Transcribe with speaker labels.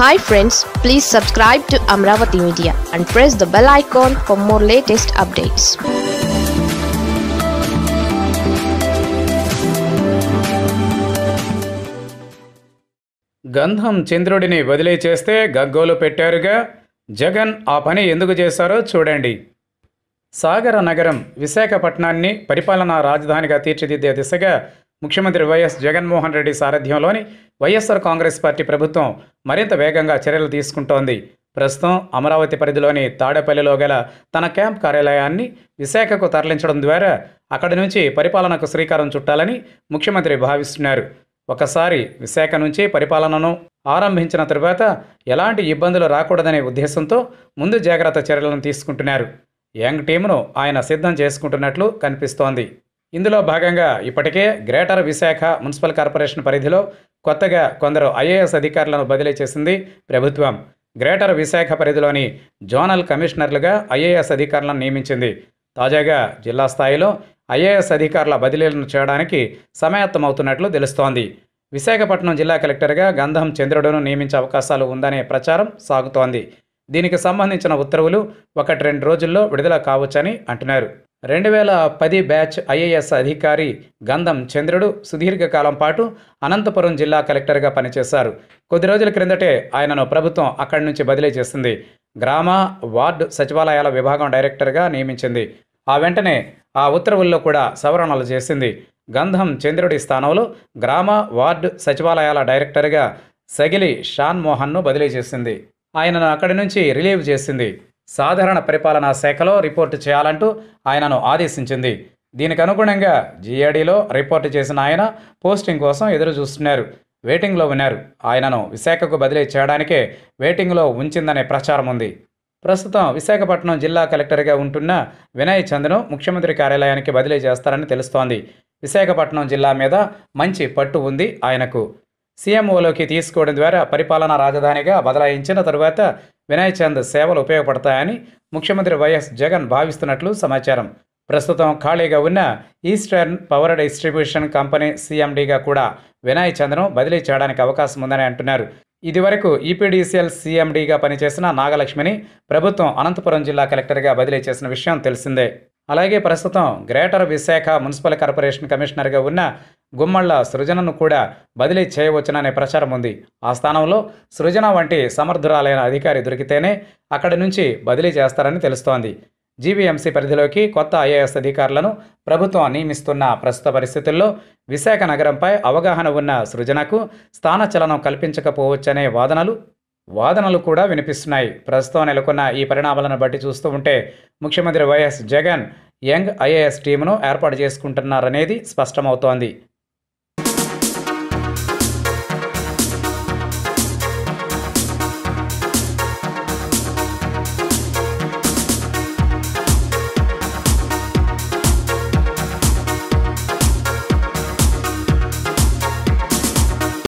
Speaker 1: hi friends please subscribe to Amaravati media and press the bell icon for more latest updates గంధం చంద్రుడిని వదిలే చేస్తే గగ్గోలు పెట్టారుగా జగన్ ఆ పని ఎందుకు చేశారో చూడండి సాగర నగరం విశాఖపట్నాన్ని పరిపాలనా రాజధానిగా తీర్చిదిద్దే దిశగా ముఖ్యమంత్రి వైఎస్ జగన్మోహన్ రెడ్డి సారథ్యంలోని వైఎస్ఆర్ కాంగ్రెస్ పార్టీ ప్రభుత్వం మరింత వేగంగా చర్యలు తీసుకుంటోంది ప్రస్తుతం అమరావతి పరిధిలోని తాడేపల్లిలో గల తన క్యాంప్ కార్యాలయాన్ని విశాఖకు తరలించడం ద్వారా అక్కడి నుంచి పరిపాలనకు శ్రీకారం చుట్టాలని ముఖ్యమంత్రి భావిస్తున్నారు ఒకసారి విశాఖ నుంచి పరిపాలనను ఆరంభించిన తరువాత ఎలాంటి ఇబ్బందులు రాకూడదనే ఉద్దేశంతో ముందు జాగ్రత్త చర్యలను తీసుకుంటున్నారు యంగ్ టీమును ఆయన సిద్ధం చేసుకుంటున్నట్లు కనిపిస్తోంది ఇందులో భాగంగా ఇప్పటికే గ్రేటర్ విశాఖ మున్సిపల్ కార్పొరేషన్ పరిధిలో కొత్తగా కొందరు ఐఏఎస్ అధికారులను బదిలీ చేసింది ప్రభుత్వం గ్రేటర్ విశాఖ పరిధిలోని జోనల్ కమిషనర్లుగా ఐఏఎస్ అధికారులను నియమించింది తాజాగా జిల్లా స్థాయిలో ఐఏఎస్ అధికారుల బదిలీలను చేయడానికి సమాయత్తమవుతున్నట్లు తెలుస్తోంది విశాఖపట్నం జిల్లా కలెక్టర్గా గంధం చంద్రుడును నియమించే అవకాశాలు ఉందనే ప్రచారం సాగుతోంది దీనికి సంబంధించిన ఉత్తర్వులు ఒకటి రెండు రోజుల్లో విడుదల కావచ్చని అంటున్నారు రెండు వేల పది బ్యాచ్ ఐఏఎస్ అధికారి గంధం చంద్రుడు సుదీర్ఘకాలం పాటు అనంతపురం జిల్లా కలెక్టర్గా పనిచేశారు కొద్ది రోజుల క్రిందటే ఆయనను ప్రభుత్వం అక్కడి నుంచి బదిలీ చేసింది గ్రామ వార్డు సచివాలయాల విభాగం డైరెక్టర్గా నియమించింది ఆ వెంటనే ఆ ఉత్తర్వుల్లో కూడా సవరణలు చేసింది గంధం చంద్రుడి స్థానంలో గ్రామ వార్డు సచివాలయాల డైరెక్టర్గా సగిలి షాన్ మోహన్ను బదిలీ చేసింది ఆయనను అక్కడి నుంచి రిలీవ్ చేసింది సాధారణ పరిపాలనా శాఖలో రిపోర్టు చేయాలంటూ ఆయనను ఆదేశించింది దీనికి అనుగుణంగా జీఏడీలో రిపోర్టు చేసిన ఆయన పోస్టింగ్ కోసం ఎదురు చూస్తున్నారు వెయిటింగ్లో ఉన్నారు ఆయనను విశాఖకు బదిలీ చేయడానికే వెయిటింగ్లో ఉంచిందనే ప్రచారం ఉంది ప్రస్తుతం విశాఖపట్నం జిల్లా కలెక్టర్గా ఉంటున్న వినయ్ చంద్ను ముఖ్యమంత్రి కార్యాలయానికి బదిలీ చేస్తారని తెలుస్తోంది విశాఖపట్నం జిల్లా మీద మంచి పట్టు ఉంది ఆయనకు సీఎంఓలోకి తీసుకోవడం ద్వారా పరిపాలనా రాజధానిగా బదలాయించిన తరువాత వినయ్ చంద్ సేవలు ఉపయోగపడతాయని ముఖ్యమంత్రి వైఎస్ జగన్ భావిస్తున్నట్లు సమాచారం ప్రస్తుతం ఖాళీగా ఉన్న ఈస్టర్న్ పవర్ డిస్ట్రిబ్యూషన్ కంపెనీ సీఎండీగా కూడా వినయ్ చంద్ను బదిలీ చేయడానికి అవకాశం ఉందని అంటున్నారు ఇదివరకు ఈపీడీసీఎల్ సీఎండీగా పనిచేసిన నాగలక్ష్మిని ప్రభుత్వం అనంతపురం జిల్లా కలెక్టర్గా బదిలీ చేసిన విషయం తెలిసిందే అలాగే ప్రస్తుతం గ్రేటర్ విశాఖ మున్సిపల్ కార్పొరేషన్ కమిషనర్గా ఉన్న గుమ్మళ్ల సృజనను కూడా బదిలీ చేయవచ్చుననే ప్రచారం ఉంది ఆ స్థానంలో సృజన వంటి సమర్థురాలైన అధికారి దొరికితేనే అక్కడి నుంచి బదిలీ చేస్తారని తెలుస్తోంది జీవీఎంసీ పరిధిలోకి కొత్త ఐఏఎస్ అధికారులను ప్రభుత్వం నియమిస్తున్న ప్రస్తుత పరిస్థితుల్లో విశాఖ నగరంపై అవగాహన ఉన్న సృజనకు స్థానచలనం కల్పించకపోవచ్చనే వాదనలు వాదనలు కూడా వినిపిస్తున్నాయి ప్రస్తుతం నెలకొన్న ఈ పరిణామాలను బట్టి చూస్తూ ఉంటే ముఖ్యమంత్రి వైఎస్ జగన్ యంగ్ ఐఏఎస్ టీమును ఏర్పాటు చేసుకుంటున్నారనేది స్పష్టమవుతోంది